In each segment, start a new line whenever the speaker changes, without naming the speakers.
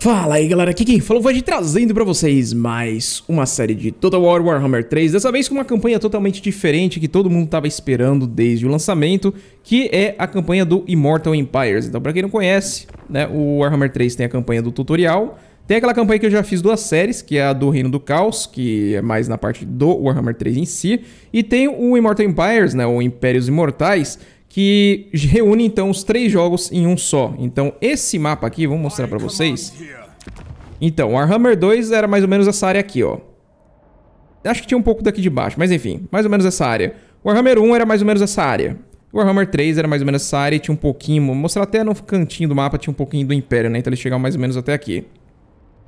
Fala aí galera, aqui quem falou é hoje trazendo pra vocês mais uma série de Total War Warhammer 3 Dessa vez com uma campanha totalmente diferente que todo mundo tava esperando desde o lançamento Que é a campanha do Immortal Empires Então pra quem não conhece, né, o Warhammer 3 tem a campanha do tutorial Tem aquela campanha que eu já fiz duas séries, que é a do Reino do Caos Que é mais na parte do Warhammer 3 em si E tem o Immortal Empires, né, o Impérios Imortais que reúne então os três jogos em um só. Então esse mapa aqui, vamos mostrar para vocês. Então, Warhammer 2 era mais ou menos essa área aqui, ó. Acho que tinha um pouco daqui de baixo, mas enfim, mais ou menos essa área. Warhammer 1 era mais ou menos essa área. Warhammer 3 era mais ou menos essa área e tinha um pouquinho... Vou mostrar até no cantinho do mapa, tinha um pouquinho do Império, né? Então eles chegaram mais ou menos até aqui.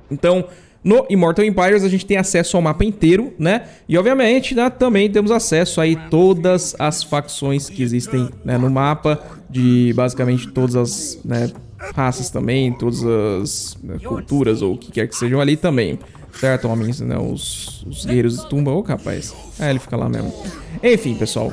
Então, no Immortal Empires a gente tem acesso ao mapa inteiro, né? E obviamente né, também temos acesso aí todas as facções que existem né, no mapa, de basicamente todas as né, raças também, todas as né, culturas ou o que quer que sejam ali também. Certo, homens, né? Os, os guerreiros de tumba, ô oh, capaz. É, ele fica lá mesmo. Enfim, pessoal.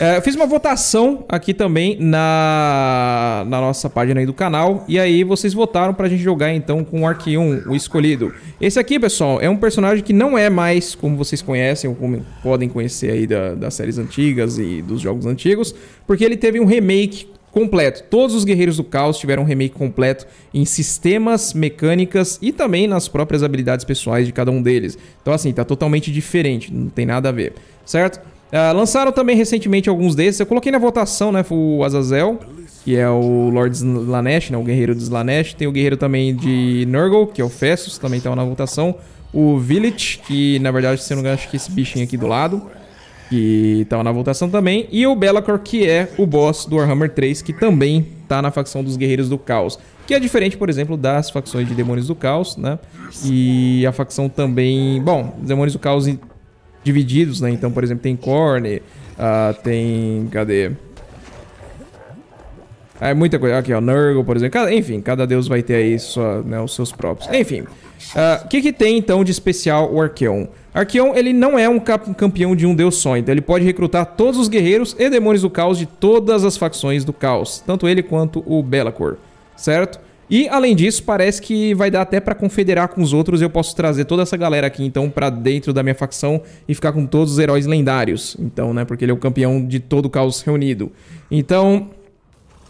É, eu fiz uma votação aqui também na, na nossa página aí do canal. E aí vocês votaram pra gente jogar então com o 1, o escolhido. Esse aqui, pessoal, é um personagem que não é mais como vocês conhecem, ou como podem conhecer aí da, das séries antigas e dos jogos antigos, porque ele teve um remake completo. Todos os Guerreiros do Caos tiveram um remake completo em sistemas, mecânicas e também nas próprias habilidades pessoais de cada um deles. Então, assim, tá totalmente diferente, não tem nada a ver, certo? Uh, lançaram também recentemente alguns desses. Eu coloquei na votação, né? O Azazel, que é o Lord Slanesh, né? O guerreiro de Slanesh. Tem o guerreiro também de Nurgle, que é o Festus, também está na votação. O Village, que na verdade, se eu não engano, acho que esse bichinho aqui do lado. Que está na votação também. E o Belacor, que é o boss do Warhammer 3, que também está na facção dos Guerreiros do Caos. Que é diferente, por exemplo, das facções de Demônios do Caos, né? E a facção também... Bom, Demônios do Caos divididos, né? Então, por exemplo, tem corne, uh, tem... cadê? Ah, é muita coisa. Aqui, ó, Nurgle, por exemplo. Cada, enfim, cada deus vai ter aí sua, né, os seus próprios. Enfim, ah, o uh, que, que tem, então, de especial o Arqueon? Arqueon, ele não é um campeão de um deus só, então ele pode recrutar todos os guerreiros e demônios do caos de todas as facções do caos, tanto ele quanto o Belacor, certo? E além disso, parece que vai dar até para confederar com os outros. Eu posso trazer toda essa galera aqui então para dentro da minha facção e ficar com todos os heróis lendários. Então, né, porque ele é o campeão de todo o caos reunido. Então,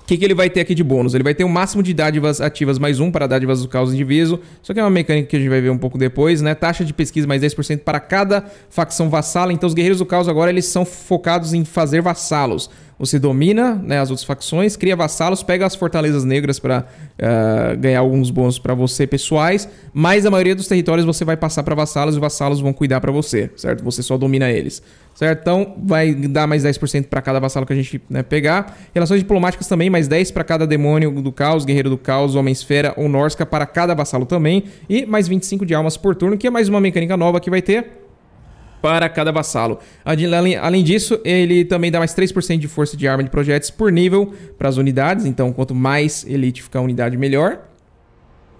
o que, que, ele vai ter aqui de bônus? Ele vai ter o um máximo de dádivas ativas mais um para dádivas do caos indiviso. Isso aqui é uma mecânica que a gente vai ver um pouco depois, né? Taxa de pesquisa mais 10% para cada facção vassala. Então os guerreiros do caos agora eles são focados em fazer vassalos você domina né, as outras facções, cria vassalos, pega as fortalezas negras para uh, eh, ganhar alguns bônus para você pessoais, mas a maioria dos territórios você vai passar para vassalos e os vassalos vão cuidar para você, certo? Você só domina eles, certo? Então vai dar mais 10% para cada vassalo que a gente né, pegar. Relações diplomáticas também, mais 10 para cada demônio do caos, guerreiro do caos, homem-esfera ou norsca para cada vassalo também, e mais 25 de almas por turno, que é mais uma mecânica nova que vai ter para cada vassalo. Além disso, ele também dá mais 3% de força de arma de projetos por nível para as unidades. Então, quanto mais elite ficar a unidade, melhor.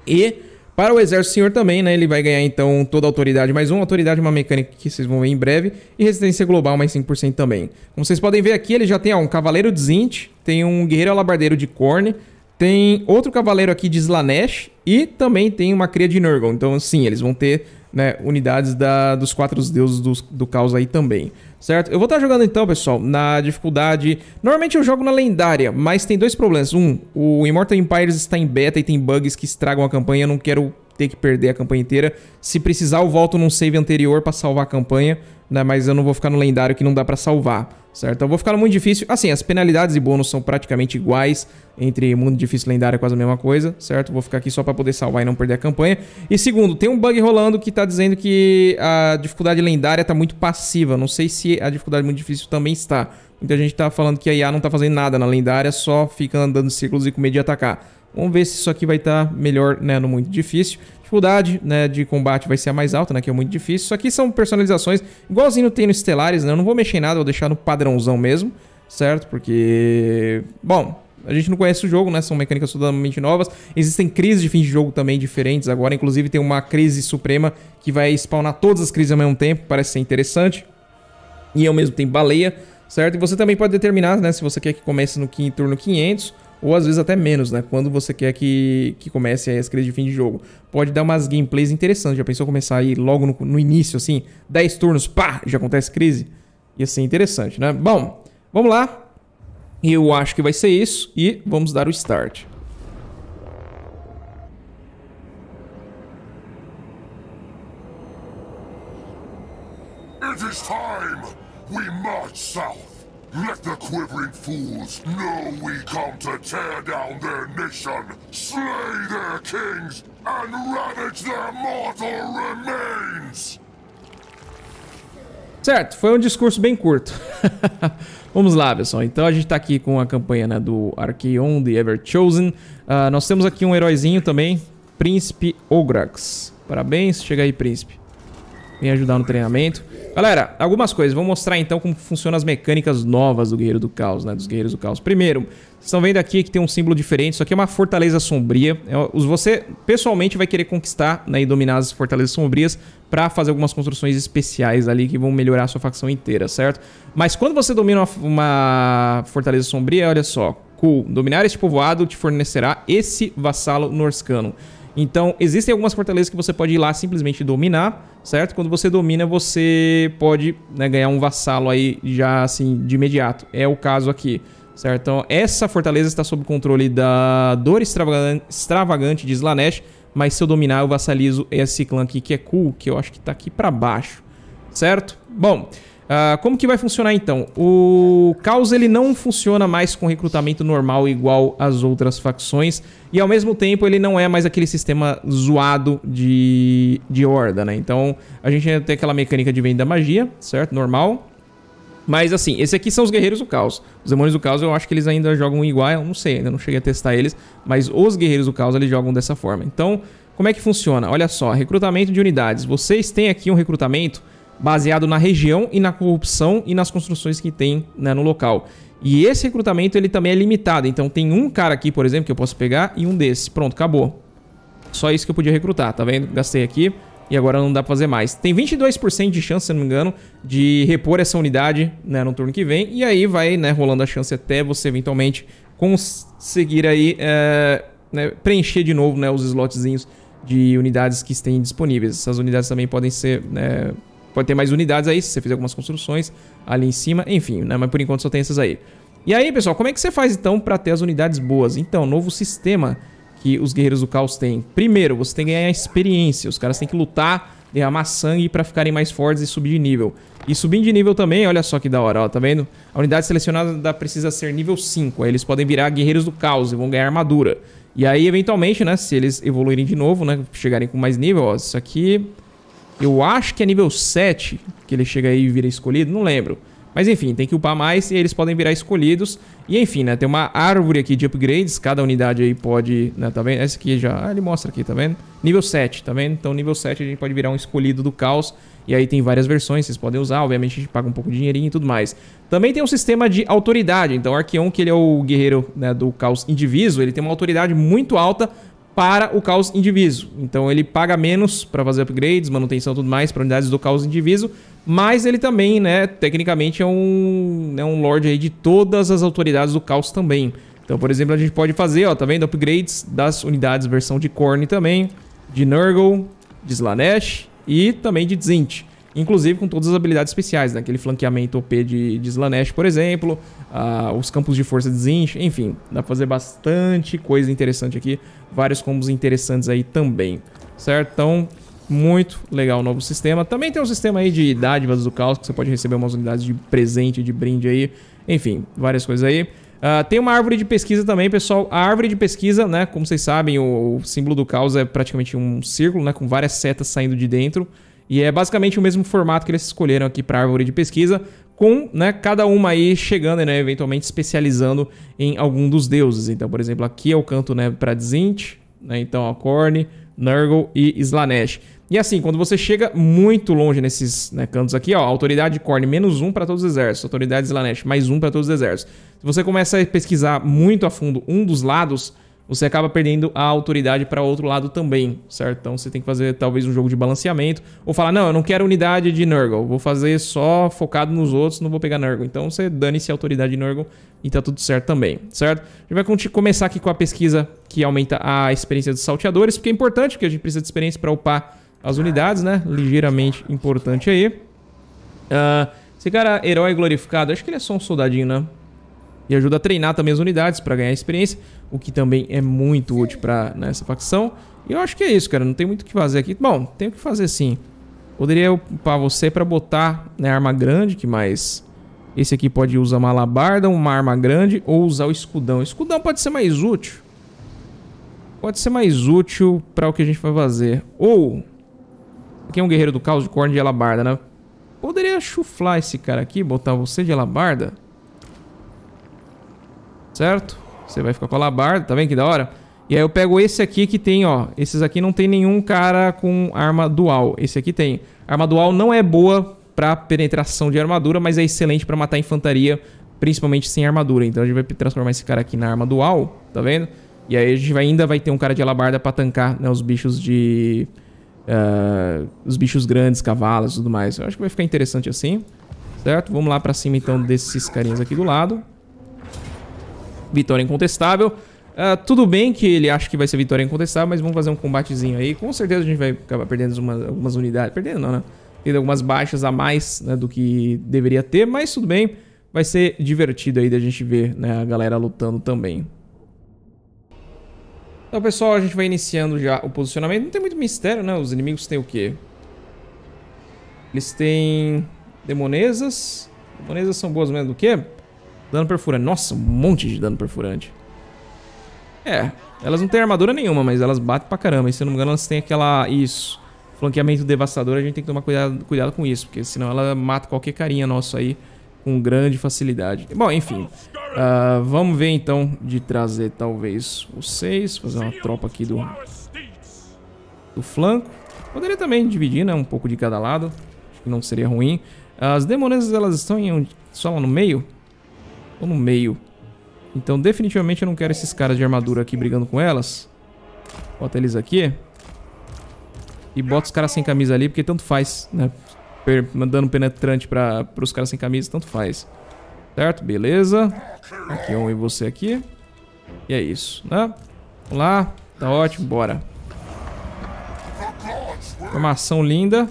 E para o Exército Senhor também, né? Ele vai ganhar, então, toda a autoridade mais uma Autoridade uma mecânica que vocês vão ver em breve. E resistência global mais 5% também. Como vocês podem ver aqui, ele já tem ó, um Cavaleiro de Zint. Tem um Guerreiro Alabardeiro de Korn. Tem outro Cavaleiro aqui de Slanesh. E também tem uma Cria de Nurgle. Então, sim, eles vão ter né, unidades da, dos quatro deuses do, do caos aí também, certo? Eu vou estar tá jogando então, pessoal, na dificuldade... Normalmente eu jogo na lendária, mas tem dois problemas. Um, o Immortal Empires está em beta e tem bugs que estragam a campanha, eu não quero ter que perder a campanha inteira. Se precisar, eu volto num save anterior para salvar a campanha, né? Mas eu não vou ficar no lendário que não dá para salvar, certo? Então, eu vou ficar no mundo difícil. Assim, as penalidades e bônus são praticamente iguais entre mundo difícil e lendário, é quase a mesma coisa, certo? Vou ficar aqui só para poder salvar e não perder a campanha. E segundo, tem um bug rolando que tá dizendo que a dificuldade lendária tá muito passiva. Não sei se a dificuldade muito difícil também está. Muita gente tá falando que a IA não tá fazendo nada na lendária, só fica andando em círculos e com medo de atacar. Vamos ver se isso aqui vai estar tá melhor né, no muito difícil. Dificuldade né, de combate vai ser a mais alta, né, que é muito difícil. Isso aqui são personalizações, igualzinho tem no Estelares, né? Eu não vou mexer em nada, vou deixar no padrãozão mesmo, certo? Porque, bom, a gente não conhece o jogo, né? São mecânicas totalmente novas. Existem crises de fim de jogo também diferentes agora. Inclusive tem uma crise suprema que vai spawnar todas as crises ao mesmo tempo. Parece ser interessante. E ao mesmo tempo baleia, certo? E você também pode determinar, né? Se você quer que comece no turno 500 ou às vezes até menos, né? Quando você quer que, que comece as crises de fim de jogo. Pode dar umas gameplays interessantes. Já pensou começar aí logo no, no início, assim? 10 turnos, pá, já acontece crise? Ia ser interessante, né? Bom, vamos lá. Eu acho que vai ser isso. E vamos dar o start. It is time we march south. Let the quivering fools know we come to tear down their nation, slay their kings, and ravage their mortal remains! Certo, foi um discurso bem curto. Vamos lá, pessoal. Então a gente tá aqui com a campanha né, do Archeon The Ever Chosen. Uh, nós temos aqui um heróizinho também, Príncipe Ograx. Parabéns, chega aí, príncipe. Vem ajudar no treinamento. Galera, algumas coisas. Vou mostrar então como funcionam as mecânicas novas do Guerreiro do Caos, né? Dos Guerreiros do Caos. Primeiro, vocês estão vendo aqui que tem um símbolo diferente. Isso aqui é uma fortaleza sombria. É, você pessoalmente vai querer conquistar né, e dominar as fortalezas sombrias para fazer algumas construções especiais ali que vão melhorar a sua facção inteira, certo? Mas quando você domina uma fortaleza sombria, olha só. Cool. Dominar este povoado te fornecerá esse vassalo norscano. Então, existem algumas fortalezas que você pode ir lá simplesmente dominar, certo? Quando você domina, você pode né, ganhar um vassalo aí já assim de imediato. É o caso aqui, certo? Então, essa fortaleza está sob controle da Dor Extravagante de Slanesh, mas se eu dominar, eu vassalizo esse clã aqui, que é cool, que eu acho que está aqui para baixo, certo? Bom, ah, como que vai funcionar então? O Caos ele não funciona mais com recrutamento normal igual as outras facções e ao mesmo tempo ele não é mais aquele sistema zoado de, de horda, né? Então a gente ainda tem aquela mecânica de venda magia, certo? Normal. Mas assim, esse aqui são os guerreiros do caos. Os demônios do caos eu acho que eles ainda jogam igual, eu não sei, ainda não cheguei a testar eles, mas os guerreiros do caos eles jogam dessa forma. Então, como é que funciona? Olha só, recrutamento de unidades. Vocês têm aqui um recrutamento baseado na região e na corrupção e nas construções que tem né, no local. E esse recrutamento ele também é limitado. Então tem um cara aqui, por exemplo, que eu posso pegar e um desse. Pronto, acabou. Só isso que eu podia recrutar, tá vendo? Gastei aqui e agora não dá pra fazer mais. Tem 22% de chance, se não me engano, de repor essa unidade né, no turno que vem. E aí vai né, rolando a chance até você eventualmente conseguir aí é, né, preencher de novo né, os slotzinhos de unidades que estão disponíveis. Essas unidades também podem ser... Né, Pode ter mais unidades aí, se você fizer algumas construções ali em cima. Enfim, né? Mas por enquanto só tem essas aí. E aí, pessoal, como é que você faz então para ter as unidades boas? Então, novo sistema que os guerreiros do caos têm. Primeiro, você tem que ganhar experiência. Os caras têm que lutar, derramar sangue para ficarem mais fortes e subir de nível. E subindo de nível também, olha só que da hora, ó, tá vendo? A unidade selecionada precisa ser nível 5. Aí eles podem virar guerreiros do caos e vão ganhar armadura. E aí, eventualmente, né, se eles evoluírem de novo, né, chegarem com mais nível, ó, isso aqui eu acho que é nível 7 que ele chega aí e vira escolhido, não lembro. Mas enfim, tem que upar mais e eles podem virar escolhidos. E enfim, né? Tem uma árvore aqui de upgrades. Cada unidade aí pode... Né, tá vendo? Essa aqui já... Ah, ele mostra aqui, tá vendo? Nível 7, tá vendo? Então nível 7 a gente pode virar um escolhido do caos. E aí tem várias versões, vocês podem usar. Obviamente a gente paga um pouco de dinheirinho e tudo mais. Também tem um sistema de autoridade. Então o Arqueon, que ele é o guerreiro né, do caos indiviso, ele tem uma autoridade muito alta para o caos indiviso. Então ele paga menos para fazer upgrades, manutenção e tudo mais para unidades do caos indiviso, mas ele também, né, tecnicamente é um, é um lord aí de todas as autoridades do caos também. Então, por exemplo, a gente pode fazer, ó, tá vendo? Upgrades das unidades versão de Korn também, de Nurgle, de Slanesh e também de zint. Inclusive com todas as habilidades especiais, né? Aquele flanqueamento OP de, de Slanesh, por exemplo, uh, os campos de força de Zinch, enfim, dá pra fazer bastante coisa interessante aqui vários combos interessantes aí também, certo? Então, muito legal o novo sistema. Também tem um sistema aí de dádivas do caos, que você pode receber umas unidades de presente, de brinde aí. Enfim, várias coisas aí. Uh, tem uma árvore de pesquisa também, pessoal. A árvore de pesquisa, né? Como vocês sabem, o, o símbolo do caos é praticamente um círculo, né? Com várias setas saindo de dentro. E é basicamente o mesmo formato que eles escolheram aqui para árvore de pesquisa, com né, cada uma aí chegando, né, eventualmente especializando em algum dos deuses. Então, por exemplo, aqui é o canto né, para Zint, né, então Alcorn, Nurgle e Slanesh. E assim, quando você chega muito longe nesses né, cantos aqui, ó, autoridade Korn, menos um para todos os exércitos, autoridade Slanesh mais um para todos os exércitos. Se você começa a pesquisar muito a fundo um dos lados, você acaba perdendo a autoridade para outro lado também, certo? Então você tem que fazer talvez um jogo de balanceamento ou falar: "Não, eu não quero unidade de Nurgle, vou fazer só focado nos outros, não vou pegar Nurgle". Então você dane-se a autoridade de Nurgle e tá tudo certo também, certo? A gente vai começar aqui com a pesquisa que aumenta a experiência dos salteadores, porque é importante, porque a gente precisa de experiência para upar as unidades, né? Ligeiramente importante aí. Uh, esse cara, herói glorificado, acho que ele é só um soldadinho, né? e ajuda a treinar também as unidades para ganhar experiência, o que também é muito útil para nessa né, facção. E eu acho que é isso, cara. Não tem muito o que fazer aqui. Bom, tem o que fazer sim. Poderia upar você para botar né, arma grande, que mais... Esse aqui pode usar uma alabarda, uma arma grande ou usar o escudão. O escudão pode ser mais útil. Pode ser mais útil para o que a gente vai fazer. Ou... Aqui é um guerreiro do caos de corno de alabarda, né? Poderia chuflar esse cara aqui, botar você de alabarda certo? Você vai ficar com a alabarda, tá vendo que da hora? E aí eu pego esse aqui que tem, ó. Esses aqui não tem nenhum cara com arma dual. Esse aqui tem. Arma dual não é boa pra penetração de armadura, mas é excelente pra matar infantaria, principalmente sem armadura. Então a gente vai transformar esse cara aqui na arma dual, tá vendo? E aí a gente vai, ainda vai ter um cara de alabarda pra tancar, né, os bichos de... Uh, os bichos grandes, cavalos e tudo mais. Eu acho que vai ficar interessante assim, certo? Vamos lá pra cima então desses carinhas aqui do lado vitória incontestável. Uh, tudo bem que ele acha que vai ser vitória incontestável, mas vamos fazer um combatezinho aí. Com certeza a gente vai acabar perdendo uma, algumas unidades. Perdendo não, né? Tendo algumas baixas a mais né, do que deveria ter, mas tudo bem. Vai ser divertido aí da gente ver né, a galera lutando também. Então, pessoal, a gente vai iniciando já o posicionamento. Não tem muito mistério, né? Os inimigos têm o quê? Eles têm demonesas. Demonesas são boas menos do que? Dano perfurante. Nossa, um monte de dano perfurante. É, elas não têm armadura nenhuma, mas elas batem pra caramba. E se eu não me engano, elas têm aquela... Isso. Flanqueamento devastador, a gente tem que tomar cuidado, cuidado com isso. Porque senão ela mata qualquer carinha nosso aí com grande facilidade. Bom, enfim. Uh, vamos ver então de trazer talvez vocês. Fazer uma tropa aqui do... Do flanco. Poderia também dividir, né? Um pouco de cada lado. Acho que não seria ruim. As demonesas, elas estão em um... só lá no meio? Tô no meio. Então definitivamente eu não quero esses caras de armadura aqui brigando com elas. Bota eles aqui. E bota os caras sem camisa ali, porque tanto faz, né? Mandando penetrante para os caras sem camisa, tanto faz. Certo? Beleza. Aqui um e você aqui. E é isso, né? Vamos lá. Tá ótimo, bora. Formação linda.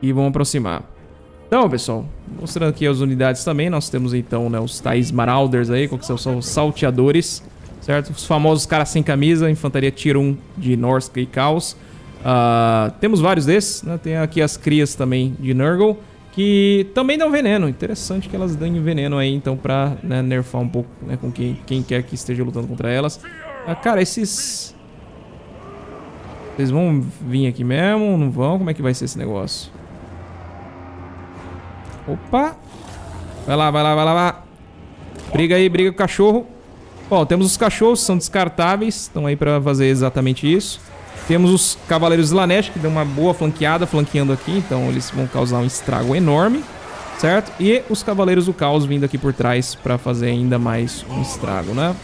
E vamos aproximar. Então, pessoal, mostrando aqui as unidades também, nós temos então né, os tais Marauders aí, que são, são os salteadores, certo? Os famosos caras sem camisa, infantaria Tier 1 de Norsk e Caos. Uh, ah, temos vários desses, né? Tem aqui as crias também de Nurgle, que também dão veneno. Interessante que elas dão veneno aí, então, pra né, nerfar um pouco né, com quem, quem quer que esteja lutando contra elas. Uh, cara, esses... Vocês vão vir aqui mesmo? Não vão? Como é que vai ser esse negócio? Opa. Vai lá, vai lá, vai lá, vai lá. Briga aí, briga com o cachorro. Bom, temos os cachorros, são descartáveis. Estão aí pra fazer exatamente isso. Temos os cavaleiros de Lanesh, que dão uma boa flanqueada, flanqueando aqui. Então eles vão causar um estrago enorme. Certo? E os cavaleiros do caos vindo aqui por trás pra fazer ainda mais um estrago, né?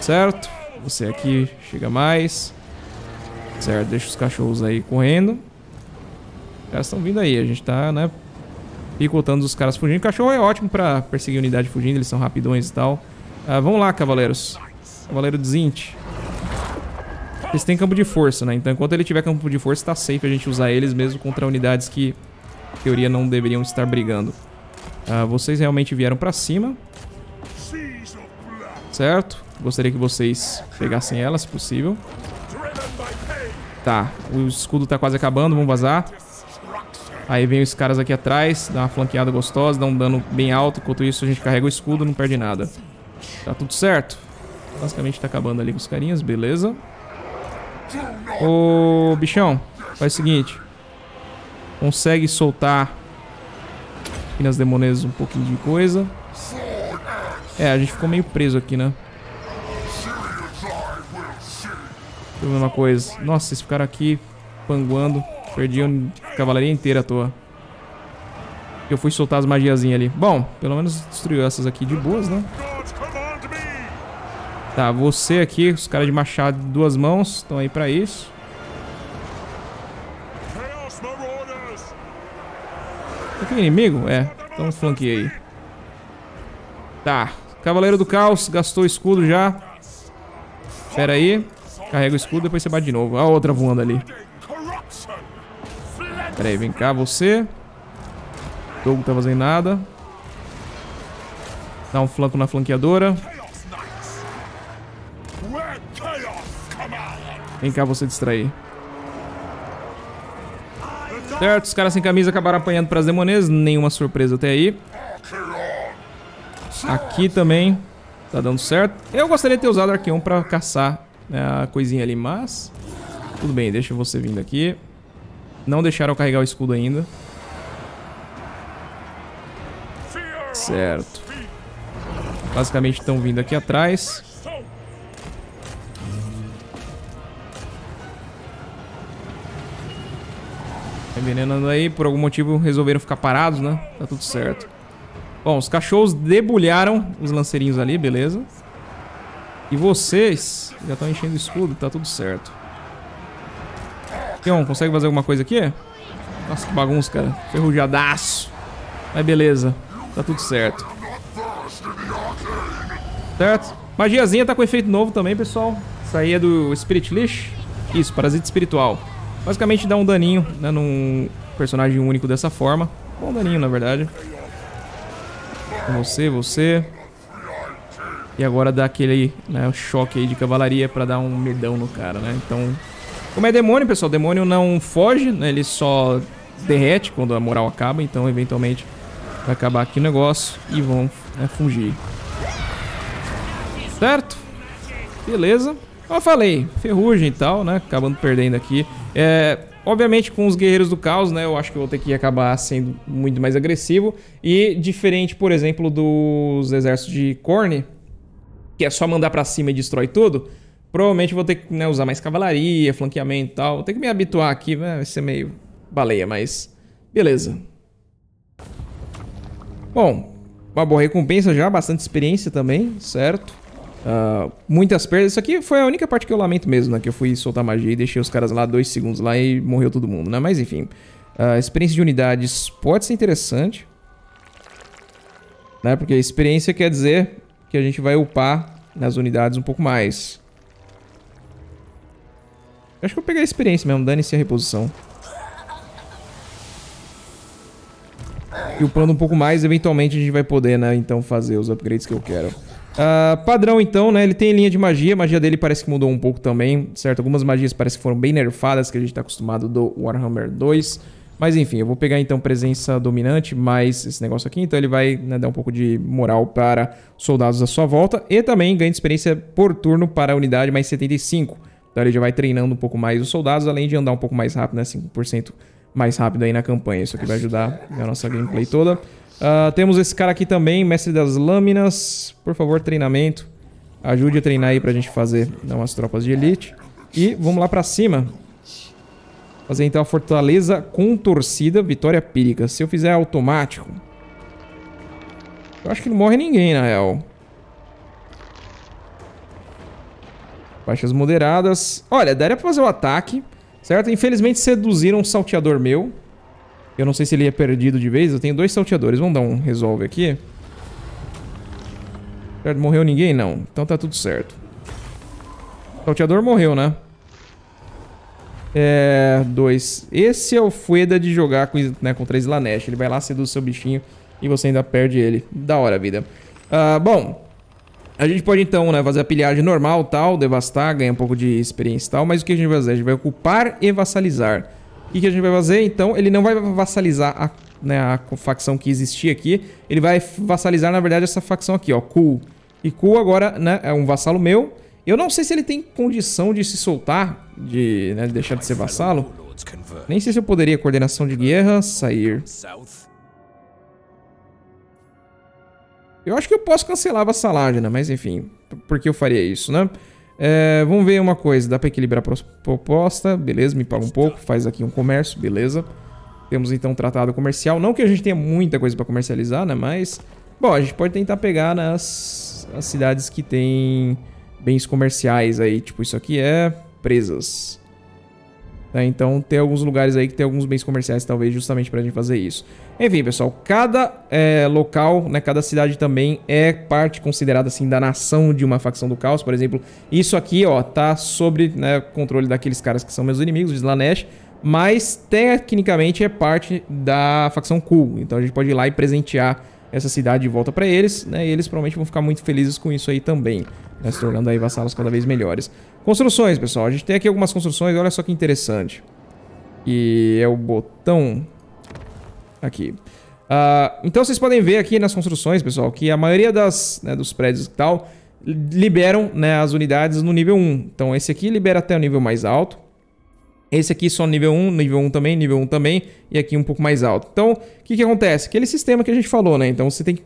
Certo? Você aqui chega mais. Certo, deixa os cachorros aí correndo. Os caras estão vindo aí, a gente tá, né, picotando os caras fugindo. O cachorro é ótimo pra perseguir unidade fugindo, eles são rapidões e tal. Ah, vamos lá, cavaleiros. Cavaleiro Zint. Eles têm campo de força, né? Então enquanto ele tiver campo de força, tá safe a gente usar eles mesmo contra unidades que, em teoria, não deveriam estar brigando. Ah, vocês realmente vieram pra cima. Certo? Gostaria que vocês pegassem ela, se possível. Tá, o escudo tá quase acabando, vamos vazar. Aí vem os caras aqui atrás, dá uma flanqueada gostosa, dá um dano bem alto. Enquanto isso, a gente carrega o escudo, não perde nada. Tá tudo certo. Basicamente tá acabando ali com os carinhas, beleza. Ô, bichão, faz o seguinte. Consegue soltar aqui nas demonesas um pouquinho de coisa. É, a gente ficou meio preso aqui, né? Mesma coisa. Nossa, esse cara aqui panguando. Perdi a cavalaria inteira à toa. Eu fui soltar as magiazinhas ali. Bom, pelo menos destruiu essas aqui de boas, né? Tá, você aqui, os caras de machado de duas mãos estão aí pra isso. Aqui inimigo? É, então flanqueei aí. Tá, Cavaleiro do Caos, gastou o escudo já. Pera aí, carrega o escudo, depois você bate de novo. A outra voando ali. Pera aí, vem cá você. Doug não tá fazendo nada. Dá um flanco na flanqueadora. Vem cá você distrair. Certo, os caras sem camisa acabaram apanhando para as Nenhuma surpresa até aí. Aqui também tá dando certo. Eu gostaria de ter usado Arqueon para caçar né, a coisinha ali, mas... Tudo bem, deixa você vindo aqui. Não deixaram carregar o escudo ainda. Certo. Basicamente estão vindo aqui atrás. Envenenando aí, por algum motivo resolveram ficar parados, né? Tá tudo certo. Bom, os cachorros debulharam os lanceirinhos ali, beleza. E vocês já estão enchendo o escudo, tá tudo certo. Pion, consegue fazer alguma coisa aqui? Nossa, que bagunça, cara. Ferrujadaço. Mas beleza. Tá tudo certo. Certo? Magiazinha tá com efeito novo também, pessoal. Isso aí é do Spirit Leash. Isso, parasita espiritual. Basicamente dá um daninho, né, num personagem único dessa forma. Bom daninho, na verdade. Você, você. E agora dá aquele né, choque aí de cavalaria pra dar um medão no cara, né? Então como é demônio, pessoal, demônio não foge, né? Ele só derrete quando a moral acaba, então eventualmente vai acabar aqui o negócio e vão né, fugir. Certo? Beleza. Como eu falei, ferrugem e tal, né? Acabando perdendo aqui. É, Obviamente, com os Guerreiros do Caos, né? Eu acho que eu vou ter que acabar sendo muito mais agressivo. E diferente, por exemplo, dos exércitos de Korn, que é só mandar pra cima e destrói tudo. Provavelmente vou ter que né, usar mais cavalaria, flanqueamento e tal. Vou ter que me habituar aqui, né? vai ser meio baleia, mas beleza. Bom, uma boa recompensa já, bastante experiência também, certo? Uh, muitas perdas. Isso aqui foi a única parte que eu lamento mesmo, né? Que eu fui soltar magia e deixei os caras lá dois segundos lá e morreu todo mundo, né? Mas enfim, uh, experiência de unidades pode ser interessante. Né? Porque experiência quer dizer que a gente vai upar nas unidades um pouco mais acho que eu vou pegar a experiência mesmo, dane-se a reposição. E upando um pouco mais, eventualmente a gente vai poder, né, então fazer os upgrades que eu quero. Uh, padrão, então, né, ele tem linha de magia, a magia dele parece que mudou um pouco também, certo? Algumas magias parece que foram bem nerfadas, que a gente tá acostumado do Warhammer 2. Mas enfim, eu vou pegar então presença dominante mais esse negócio aqui, então ele vai né, dar um pouco de moral para soldados à sua volta e também ganho de experiência por turno para a unidade mais 75. Então ele já vai treinando um pouco mais os soldados, além de andar um pouco mais rápido, né? 5% mais rápido aí na campanha. Isso aqui vai ajudar a nossa gameplay toda. Uh, temos esse cara aqui também, mestre das lâminas. Por favor, treinamento. Ajude a treinar aí pra gente fazer umas tropas de elite. E vamos lá pra cima. Fazer então a fortaleza contorcida, vitória pírica. Se eu fizer automático... Eu acho que não morre ninguém, na real. Baixas moderadas. Olha, daria pra fazer o ataque, certo? Infelizmente seduziram um salteador meu. Eu não sei se ele é perdido de vez. Eu tenho dois salteadores. Vamos dar um resolve aqui. Certo, morreu ninguém? Não. Então tá tudo certo. O salteador morreu, né? É... Dois. Esse é o Fueda de jogar com, né, contra Slanesh. Ele vai lá, seduz seu bichinho e você ainda perde ele. Da hora, vida. Uh, bom, a gente pode então, né, fazer a pilhagem normal, tal, devastar, ganhar um pouco de experiência e tal, mas o que a gente vai fazer? A gente vai ocupar e vassalizar. O que, a gente vai fazer? Então, ele não vai vassalizar a, né, a facção que existia aqui, ele vai vassalizar, na verdade, essa facção aqui, ó, Cool. E Cool agora, né, é um vassalo meu. Eu não sei se ele tem condição de se soltar, de, né, deixar de ser vassalo. Nem sei se eu poderia, coordenação de guerra, sair... Eu acho que eu posso cancelar a vassalagem, né? Mas enfim, por que eu faria isso, né? É, vamos ver uma coisa, dá pra equilibrar a proposta, beleza, me paga um pouco, faz aqui um comércio, beleza. Temos então um tratado comercial, não que a gente tenha muita coisa pra comercializar, né, mas... Bom, a gente pode tentar pegar nas as cidades que tem bens comerciais aí, tipo isso aqui é presas. Tá, então tem alguns lugares aí que tem alguns bens comerciais, talvez, justamente pra gente fazer isso. Enfim, pessoal, cada é, local, né, cada cidade também é parte considerada assim da nação de uma facção do caos. Por exemplo, isso aqui, ó, tá sobre né, controle daqueles caras que são meus inimigos, os Slanesh mas tecnicamente é parte da facção Cool. Então a gente pode ir lá e presentear essa cidade de volta para eles, né? E eles provavelmente vão ficar muito felizes com isso aí também, né? se tornando aí vassalos cada vez melhores. Construções, pessoal. A gente tem aqui algumas construções, olha só que interessante. E é o botão aqui. Uh, então vocês podem ver aqui nas construções, pessoal, que a maioria das, né, dos prédios e tal liberam né, as unidades no nível 1. Então esse aqui libera até o nível mais alto. Esse aqui só nível 1, nível 1 também, nível 1 também, e aqui um pouco mais alto. Então, o que, que acontece? Aquele sistema que a gente falou, né? Então você tem que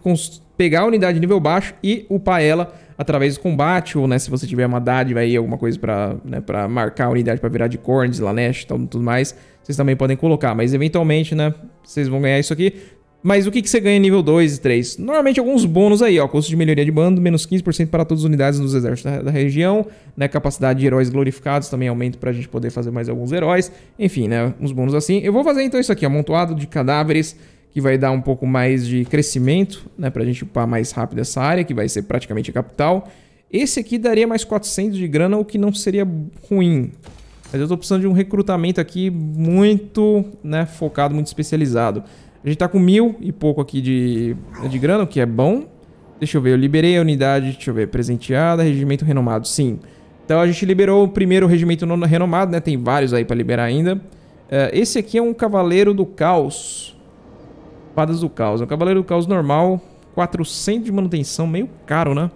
pegar a unidade de nível baixo e upar ela através do combate, ou né, se você tiver uma dádiva aí, alguma coisa para né, pra marcar a unidade para virar de cornes, lanesh e tudo mais vocês também podem colocar, mas eventualmente, né, vocês vão ganhar isso aqui. Mas o que, que você ganha nível 2 e 3? Normalmente alguns bônus aí, ó. Custo de melhoria de bando, menos 15% para todas as unidades dos exércitos da, da, região, né? Capacidade de heróis glorificados também aumenta a gente poder fazer mais alguns heróis. Enfim, né? Uns bônus assim. Eu vou fazer então isso aqui, amontoado de cadáveres, que vai dar um pouco mais de crescimento, né? Pra gente upar mais rápido essa área, que vai ser praticamente a capital. Esse aqui daria mais 400 de grana, o que não seria ruim mas eu estou precisando de um recrutamento aqui muito né, focado, muito especializado. A gente está com mil e pouco aqui de, de grana, o que é bom. Deixa eu ver, eu liberei a unidade, deixa eu ver, presenteada, regimento renomado, sim. Então a gente liberou o primeiro regimento renomado, né? Tem vários aí para liberar ainda. É, esse aqui é um Cavaleiro do Caos. Espadas do Caos. É um Cavaleiro do Caos normal, 400 de manutenção, meio caro, né?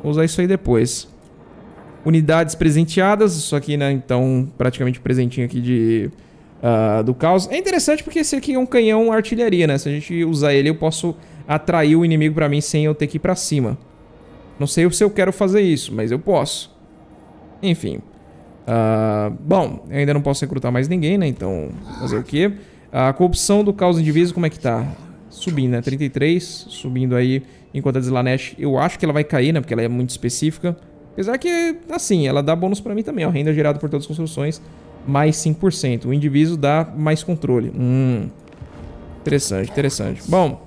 Vou usar isso aí depois unidades presenteadas. Isso aqui, né? Então, praticamente presentinho aqui de. Uh, do caos. É interessante porque esse aqui é um canhão artilharia, né? Se a gente usar ele, eu posso atrair o inimigo pra mim sem eu ter que ir pra cima. Não sei se eu quero fazer isso, mas eu posso. Enfim. Uh, bom, eu ainda não posso recrutar mais ninguém, né? Então, fazer o quê? A corrupção do caos indiviso, como é que tá? Subindo, né? 33, subindo aí. Enquanto a de eu acho que ela vai cair, né? Porque ela é muito específica. Apesar que, assim, ela dá bônus para mim também, ó. Renda gerada por todas as construções, mais 5%. O indivíduo dá mais controle. Hum. Interessante, interessante. Bom.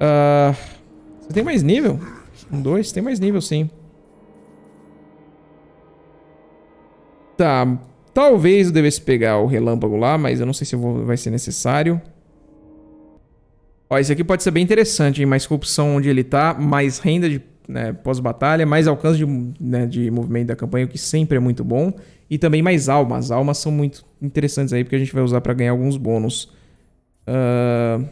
Uh, você tem mais nível? Um, dois? Tem mais nível, sim. Tá. Talvez eu devesse pegar o relâmpago lá, mas eu não sei se vou, vai ser necessário. Ó, esse aqui pode ser bem interessante, hein? Mais corrupção onde ele tá, mais renda de né, pós-batalha, mais alcance de, né, de movimento da campanha, o que sempre é muito bom. E também mais almas. almas são muito interessantes aí, porque a gente vai usar para ganhar alguns bônus. Uh...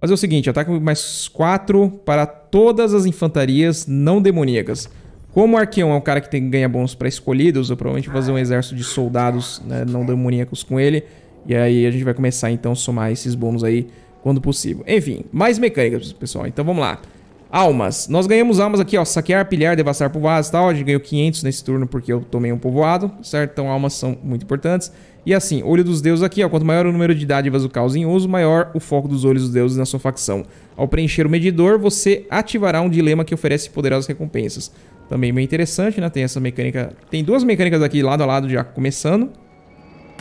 Fazer o seguinte, ataque mais 4 para todas as infantarias não demoníacas. Como o Arqueão é um cara que tem, ganha bônus para escolhidos, eu provavelmente vou fazer um exército de soldados né, não demoníacos com ele. E aí a gente vai começar então a somar esses bônus aí quando possível. Enfim, mais mecânicas, pessoal. Então vamos lá. Almas. Nós ganhamos almas aqui, ó. Saquear, pilhar, devastar povoados e tal. A gente ganhou 500 nesse turno porque eu tomei um povoado, certo? Então almas são muito importantes. E assim, olho dos deuses aqui, ó. Quanto maior o número de dádivas do caos em uso, maior o foco dos olhos dos deuses na sua facção. Ao preencher o medidor, você ativará um dilema que oferece poderosas recompensas. Também bem interessante, né? Tem essa mecânica... Tem duas mecânicas aqui lado a lado já começando.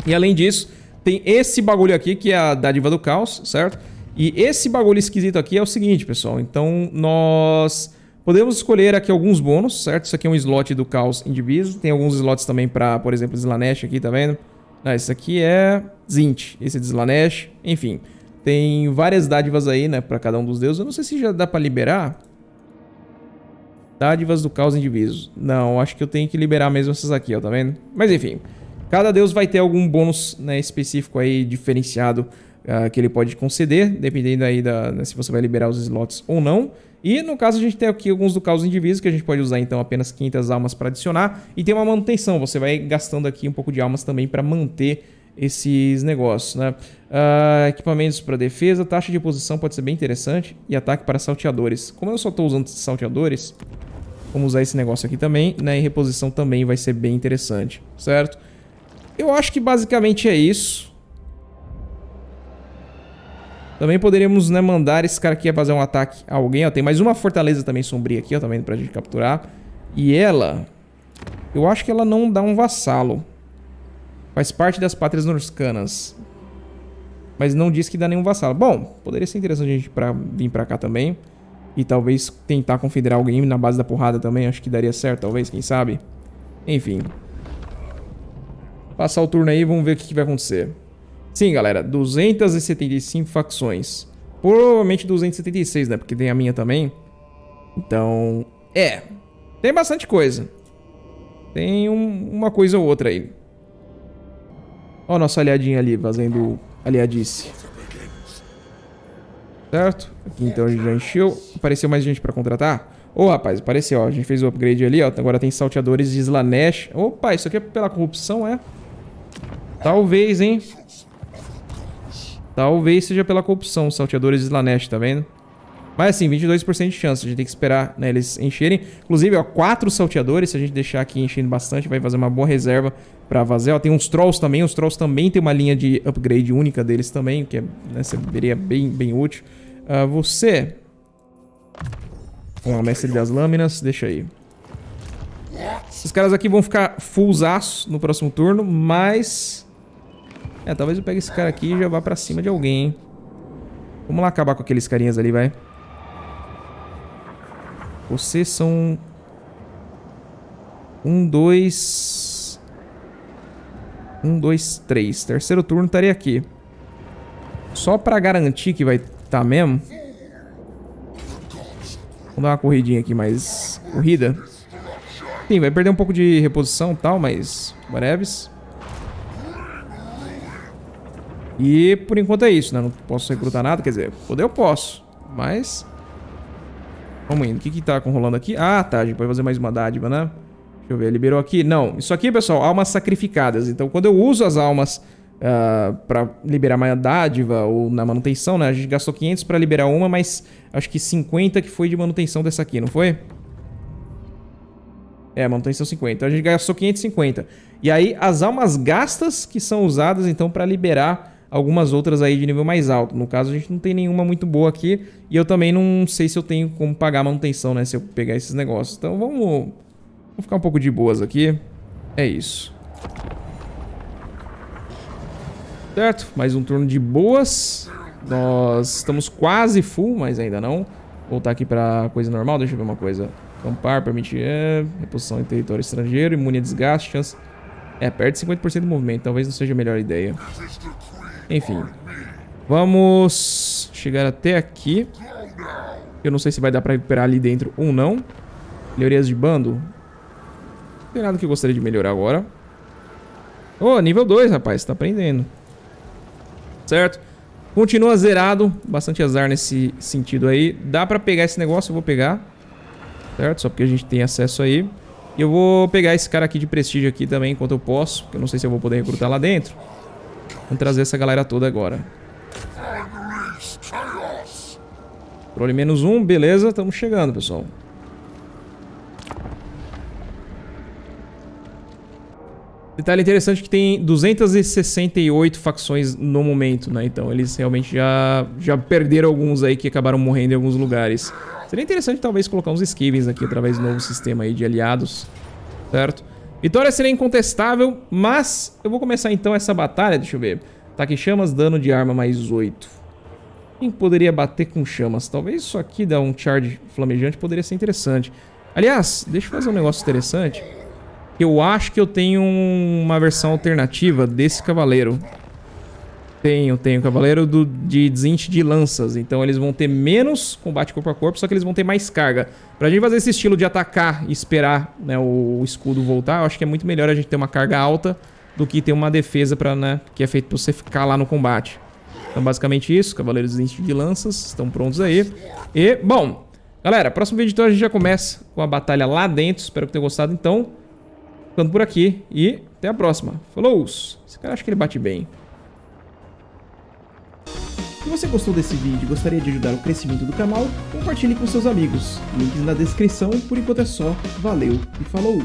E além disso, tem esse bagulho aqui que é a dádiva do caos, certo? E esse bagulho esquisito aqui é o seguinte, pessoal. Então, nós podemos escolher aqui alguns bônus, certo? Isso aqui é um slot do Caos Indiviso. Tem alguns slots também para, por exemplo, Slanesh aqui, tá vendo? Ah, esse aqui é Zint, esse é de Slanesh. Enfim, tem várias dádivas aí, né, para cada um dos deuses. Eu não sei se já dá para liberar. Dádivas do Caos Indiviso. Não, acho que eu tenho que liberar mesmo essas aqui, ó, tá vendo? Mas enfim, cada deus vai ter algum bônus né, específico aí, diferenciado uh, que ele pode conceder, dependendo aí da, né, se você vai liberar os slots ou não. E no caso a gente tem aqui alguns do caos indivíduos que a gente pode usar então apenas 500 almas para adicionar e tem uma manutenção, você vai gastando aqui um pouco de almas também para manter esses negócios, né? Uh, equipamentos para defesa, taxa de posição pode ser bem interessante e ataque para salteadores. Como eu só estou usando salteadores, vamos usar esse negócio aqui também, né? E reposição também vai ser bem interessante, certo? Eu acho que basicamente é isso. Também poderíamos, né, mandar esse cara aqui a fazer um ataque a alguém, ó. Tem mais uma fortaleza também sombria aqui, ó, também tá pra gente capturar. E ela... Eu acho que ela não dá um vassalo. Faz parte das pátrias norcanas. Mas não diz que dá nenhum vassalo. Bom, poderia ser interessante a gente pra, vir pra cá também. E talvez tentar confederar alguém na base da porrada também. Acho que daria certo, talvez, quem sabe. Enfim. Passar o turno aí, vamos ver o que, que vai acontecer. Sim, galera, 275 facções. Provavelmente 276, né? Porque tem a minha também. Então, é. Tem bastante coisa. Tem um, uma coisa ou outra aí. Ó o nosso aliadinho ali, fazendo aliadice. Certo? Aqui então a gente já encheu. Apareceu mais gente pra contratar? Ô, oh, rapaz, apareceu, ó. A gente fez o upgrade ali, ó. Agora tem salteadores de Slanesh. Opa, isso aqui é pela corrupção, é? Talvez, hein? Talvez seja pela corrupção, os salteadores de Slanesh, tá vendo? Mas assim, 22% de chance, a gente tem que esperar né, eles encherem. Inclusive, ó, quatro salteadores, se a gente deixar aqui enchendo bastante, vai fazer uma boa reserva pra Vazel. Ó, tem uns Trolls também, os Trolls também tem uma linha de upgrade única deles também, que é, né, seria bem, bem útil. Uh, você... Vamos lá, Mestre das Lâminas, deixa aí. Esses caras aqui vão ficar fullzaço no próximo turno, mas... É, talvez eu pegue esse cara aqui e já vá pra cima de alguém, hein? Vamos lá acabar com aqueles carinhas ali, vai. Vocês são... Um, dois... Um, dois, três. Terceiro turno estaria aqui. Só pra garantir que vai estar tá mesmo. Vamos dar uma corridinha aqui, mais Corrida. Sim, vai perder um pouco de reposição e tal, mas... Breves. E por enquanto é isso, né? Não posso recrutar nada, quer dizer, poder eu posso, mas... Vamos indo, o que que tá rolando aqui? Ah, tá, a gente pode fazer mais uma dádiva, né? Deixa eu ver, liberou aqui? Não, isso aqui, pessoal, almas sacrificadas. Então quando eu uso as almas uh, ah, para liberar mais dádiva ou na manutenção, né? A gente gastou 500 para liberar uma, mas acho que 50 que foi de manutenção dessa aqui, não foi? É, manutenção 50. Então a gente gastou 550. E aí as almas gastas que são usadas então para liberar algumas outras aí de nível mais alto. No caso, a gente não tem nenhuma muito boa aqui. E eu também não sei se eu tenho como pagar a manutenção, né? Se eu pegar esses negócios. Então vamos, vamos ficar um pouco de boas aqui. É isso. Certo, mais um turno de boas. Nós estamos quase full, mas ainda não. Voltar aqui pra coisa normal, deixa eu ver uma coisa. Campar, permitir é, reposição em território estrangeiro, imune a desgaste, chance... É, perde 50% do movimento, talvez não seja a melhor ideia. Enfim. Vamos chegar até aqui. Eu não sei se vai dar pra recuperar ali dentro ou não. Melhorias de bando. Não tem nada que eu gostaria de melhorar agora. oh, nível 2, rapaz. Tá aprendendo. Certo? Continua zerado. Bastante azar nesse sentido aí. Dá pra pegar esse negócio? Eu vou pegar. Certo? Só porque a gente tem acesso aí. E eu vou pegar esse cara aqui de prestígio aqui também, enquanto eu posso. Porque eu não sei se eu vou poder recrutar lá dentro. Vamos trazer essa galera toda agora. Controle menos um, beleza, estamos chegando, pessoal. Detalhe interessante que tem 268 facções no momento, né? Então eles realmente já, já perderam alguns aí que acabaram morrendo em alguns lugares. Seria interessante talvez colocar uns skivens aqui através do novo sistema aí de aliados, certo? Vitória seria incontestável, mas eu vou começar então essa batalha, deixa eu ver. Tá aqui chamas, dano de arma mais 8. Quem poderia bater com chamas? Talvez isso aqui dar um charge flamejante poderia ser interessante. Aliás, deixa eu fazer um negócio interessante. Eu acho que eu tenho uma versão alternativa desse cavaleiro. Tenho, tenho. Cavaleiro do, de desinche de lanças. Então eles vão ter menos combate corpo a corpo, só que eles vão ter mais carga. Pra gente fazer esse estilo de atacar e esperar né, o, o, escudo voltar, eu acho que é muito melhor a gente ter uma carga alta do que ter uma defesa pra, né, que é feito pra você ficar lá no combate. Então basicamente isso. Cavaleiros de desinche de lanças estão prontos aí. E, bom, galera, próximo vídeo então a gente já começa com a batalha lá dentro. Espero que tenham gostado. Então, ficando por aqui e até a próxima. Falou! Esse cara acha que ele bate bem. Se você gostou desse vídeo e gostaria de ajudar o crescimento do canal, compartilhe com seus amigos. Links na descrição, por enquanto é só. Valeu e falou!